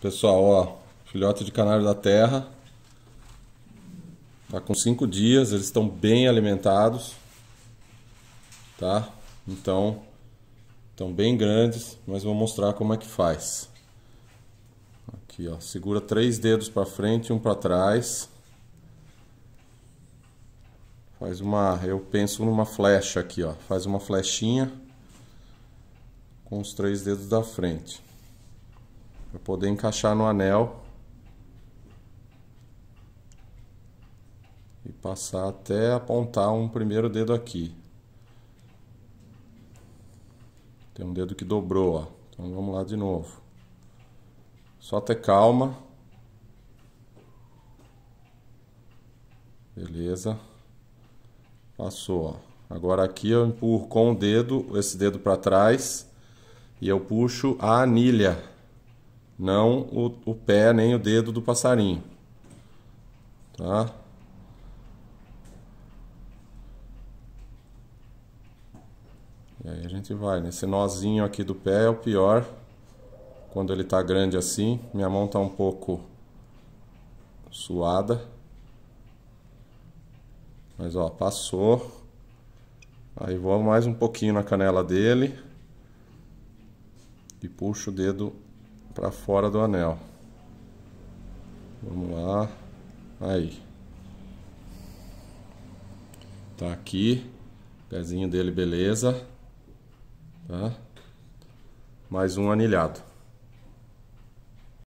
Pessoal, ó, filhote de canário da terra. Tá com 5 dias, eles estão bem alimentados. Tá? Então, estão bem grandes, mas vou mostrar como é que faz. Aqui, ó, segura três dedos para frente e um para trás. Faz uma, eu penso numa flecha aqui, ó. Faz uma flechinha com os três dedos da frente para poder encaixar no anel e passar até apontar um primeiro dedo aqui. Tem um dedo que dobrou, ó. Então vamos lá de novo. Só ter calma. Beleza. Passou, ó. Agora aqui eu empurro com o dedo, esse dedo para trás, e eu puxo a anilha não o, o pé nem o dedo do passarinho. Tá? E aí a gente vai. Nesse nozinho aqui do pé é o pior. Quando ele tá grande assim, minha mão tá um pouco suada. Mas ó, passou. Aí vou mais um pouquinho na canela dele. E puxo o dedo para fora do anel. Vamos lá. Aí. Tá aqui. Pezinho dele, beleza. Tá? Mais um anilhado.